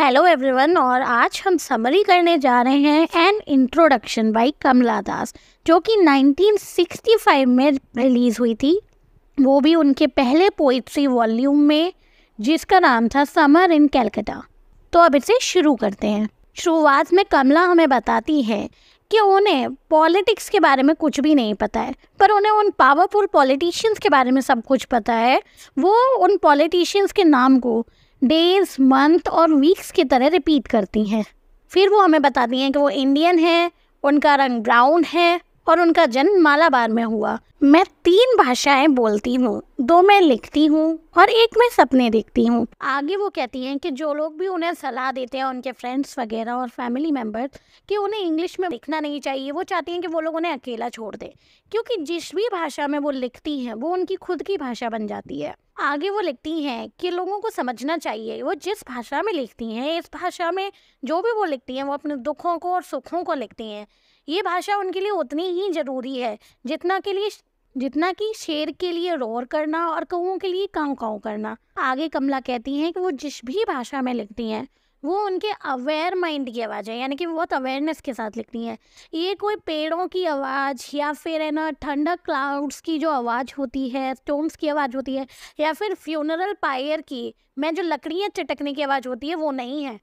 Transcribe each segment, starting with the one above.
hello everyone और आज हम समरी करने जा रहे हैं an introduction by Kamala Das जो कि 1965 में रिलीज़ हुई थी वो भी उनके पहले पोइट्री वॉल्यूम में जिसका नाम था समर इन कैलकटा तो अब इसे शुरू करते हैं शुरुआत में कमला हमें बताती है कि उन्हें पॉलिटिक्स के बारे में कुछ भी नहीं पता है पर उन्हें उन पावरफुल पॉलिटिशियंस के बारे में सब कुछ पता है वो उन पॉलिटिशियंस के नाम को डेज मंथ और वीक्स की तरह रिपीट करती हैं फिर वो हमें बताती हैं कि वो इंडियन है उनका रंग ब्राउन है और उनका जन्म मालाबार में हुआ मैं तीन भाषाएं बोलती हूँ दो मैं लिखती हूँ और एक मैं सपने देखती हूँ आगे वो कहती हैं कि जो लोग भी उन्हें सलाह देते हैं उनके फ्रेंड्स वगैरह और फैमिली मेम्बर्स कि उन्हें इंग्लिश में लिखना नहीं चाहिए वो चाहती हैं कि वो लोग उन्हें अकेला छोड़ दें क्योंकि जिस भी भाषा में वो लिखती हैं वो उनकी खुद की भाषा बन जाती है आगे वो लिखती हैं कि लोगों को समझना चाहिए वो जिस भाषा में लिखती हैं इस भाषा में जो भी वो लिखती हैं वो अपने दुखों को और सुखों को लिखती हैं ये भाषा उनके लिए उतनी ही ज़रूरी है जितना के लिए जितना कि शेर के लिए रोर करना और कौओं के लिए काँव काँव करना आगे कमला कहती हैं कि वो जिस भी भाषा में लिखती हैं वो उनके अवेयर माइंड की आवाज़ है यानी कि बहुत अवेयरनेस के साथ लिखनी है ये कोई पेड़ों की आवाज़ या फिर है ना ठंडा क्लाउड्स की जो आवाज़ होती है स्टोन्स की आवाज़ होती है या फिर फ्यूनरल पायर की मैं जो लकड़ियाँ चटकने की आवाज़ होती है वो नहीं है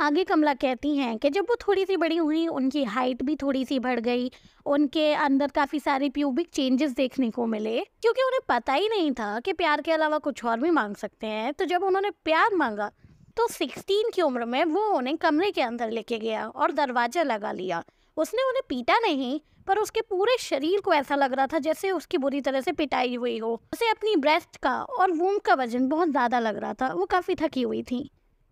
आगे कमला कहती हैं कि जब वो थोड़ी सी बड़ी हुई उनकी हाइट भी थोड़ी सी बढ़ गई उनके अंदर काफ़ी सारे प्यूबिक चेंजेस देखने को मिले क्योंकि उन्हें पता ही नहीं था कि प्यार के अलावा कुछ और भी मांग सकते हैं तो जब उन्होंने प्यार मांगा तो सिक्सटीन की उम्र में वो उन्हें कमरे के अंदर लेके गया और दरवाज़ा लगा लिया उसने उन्हें पीटा नहीं पर उसके पूरे शरीर को ऐसा लग रहा था जैसे उसकी बुरी तरह से पिटाई हुई हो उसे अपनी ब्रेस्ट का और वूम का वजन बहुत ज़्यादा लग रहा था वो काफ़ी थकी हुई थी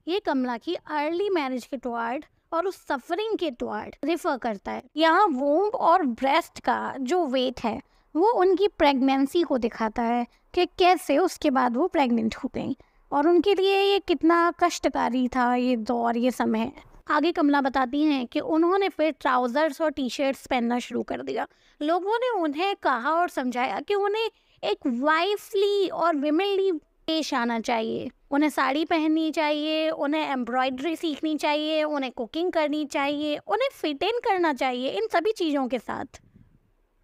ये कमला की अर्ली मैरिज के टुआर्ड और उस सफरिंग के टुआर्ड रिफर करता है यहाँ वोम और ब्रेस्ट का जो वेट है वो उनकी प्रेगनेंसी को दिखाता है कि कैसे उसके बाद वो प्रेग्नेंट हो गई और उनके लिए ये कितना कष्टकारी था ये दौर ये समय आगे कमला बताती हैं कि उन्होंने फिर ट्राउज़र्स और टी शर्ट्स पहनना शुरू कर दिया लोगों ने उन्हें कहा और समझाया कि उन्हें एक वाइफली और विमेनली पेश आना चाहिए उन्हें साड़ी पहननी चाहिए उन्हें एम्ब्रॉयडरी सीखनी चाहिए उन्हें कुकिंग करनी चाहिए उन्हें फिट इन करना चाहिए इन सभी चीज़ों के साथ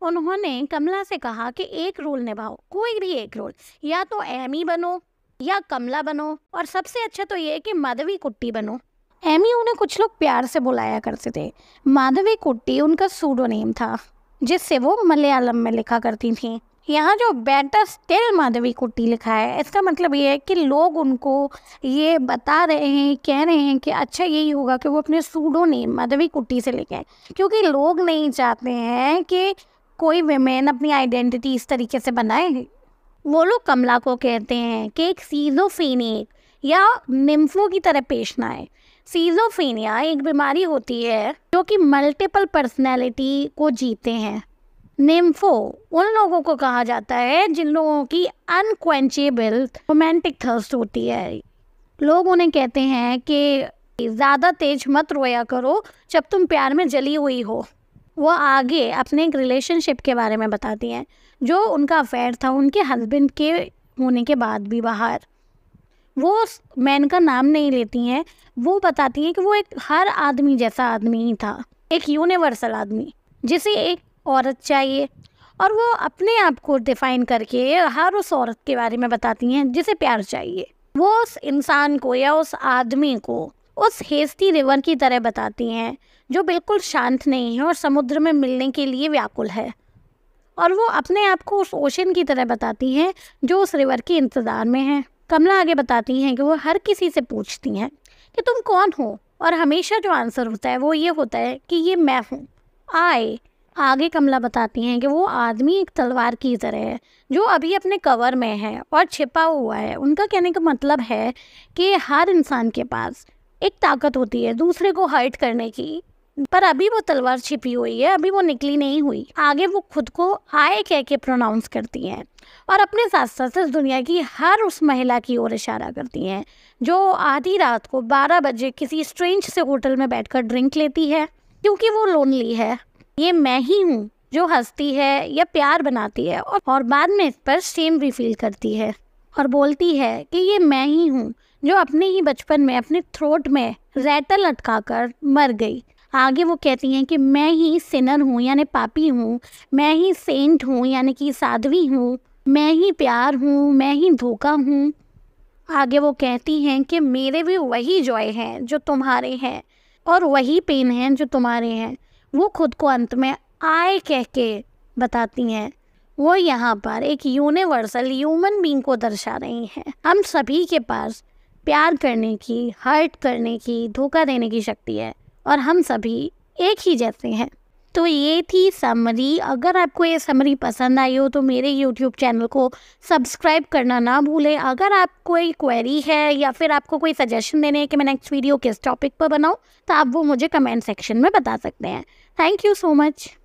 उन्होंने कमला से कहा कि एक रोल निभाओ कोई भी एक रोल या तो ही बनो या कमला बनो और सबसे अच्छा तो ये कि माधवी कुट्टी बनो एमी उन्हें कुछ लोग प्यार से बुलाया करते थे माधवी कुट्टी उनका सूडो नेम था जिससे वो मलयालम में लिखा करती थी यहाँ जो बेटर स्टिल माधवी कुट्टी लिखा है इसका मतलब ये है कि लोग उनको ये बता रहे हैं कह रहे हैं कि अच्छा यही होगा कि वो अपने सूडो नेम माधवी कुट्टी से लिखें क्योंकि लोग नहीं चाहते हैं कि कोई वेमेन अपनी आइडेंटिटी इस तरीके से बनाए वो लोग कमला को कहते हैं कि एक सीजोफेनिक या निम्फो की तरह पेश ना आए सीजोफेनिया एक बीमारी होती है जो कि मल्टीपल पर्सनैलिटी को जीते हैं निम्फो उन लोगों को कहा जाता है जिन लोगों की अनक्वेंचेबल रोमांटिक थर्स्ट होती है लोग उन्हें कहते हैं कि ज़्यादा तेज मत रोया करो जब तुम प्यार में जली हुई हो वो आगे अपने एक रिलेशनशिप के बारे में बताती हैं जो उनका अफेयर था उनके हस्बैंड के होने के बाद भी बाहर वो मैन का नाम नहीं लेती हैं वो बताती हैं कि वो एक हर आदमी जैसा आदमी ही था एक यूनिवर्सल आदमी जिसे एक औरत चाहिए और वो अपने आप को डिफाइन करके हर उस औरत के बारे में बताती हैं जिसे प्यार चाहिए वो उस इंसान को या उस आदमी को उस हेस्ती रिवर की तरह बताती हैं जो बिल्कुल शांत नहीं है और समुद्र में मिलने के लिए व्याकुल है और वो अपने आप को उस ओशन की तरह बताती हैं जो उस रिवर के इंतज़ार में है कमला आगे बताती हैं कि वो हर किसी से पूछती हैं कि तुम कौन हो और हमेशा जो आंसर होता है वो ये होता है कि ये मैं हूँ आए आगे कमला बताती हैं कि वो आदमी एक तलवार की तरह है जो अभी अपने कवर में है और छिपा हुआ है उनका कहने का मतलब है कि हर इंसान के पास एक ताकत होती है दूसरे को हर्ट करने की पर अभी वो तलवार छिपी हुई है अभी वो निकली नहीं हुई आगे वो खुद को आए कह के प्रोनाउंस करती हैं और अपने साथ साथ इस दुनिया की हर उस महिला की ओर इशारा करती हैं जो आधी रात को 12 बजे किसी स्ट्रेंज से होटल में बैठकर ड्रिंक लेती है क्योंकि वो लोनली है ये मैं ही हूँ जो हंसती है या प्यार बनाती है और बाद में इस पर शेम भी फील करती है और बोलती है कि ये मैं ही हूँ जो अपने ही बचपन में अपने थ्रोट में रैटल लटका कर मर गई आगे वो कहती हैं कि मैं ही सिनर हूँ यानी पापी हूँ मैं ही सेंट हूँ यानी कि साध्वी हूँ मैं ही प्यार हूँ मैं ही धोखा हूँ आगे वो कहती हैं कि मेरे भी वही जॉय हैं जो तुम्हारे हैं और वही पेन हैं जो तुम्हारे हैं वो खुद को अंत में आए कह के बताती हैं वो यहाँ पर एक यूनिवर्सल ह्यूमन बींग को दर्शा रही हैं हम सभी के पास प्यार करने की हर्ट करने की धोखा देने की शक्ति है और हम सभी एक ही जैसे हैं तो ये थी समरी अगर आपको ये समरी पसंद आई हो तो मेरे यूट्यूब चैनल को सब्सक्राइब करना ना भूलें अगर आप कोई क्वेरी है या फिर आपको कोई सजेशन देने है कि मैं नेक्स्ट वीडियो किस टॉपिक पर बनाऊँ तो आप वो मुझे कमेंट सेक्शन में बता सकते हैं थैंक यू सो मच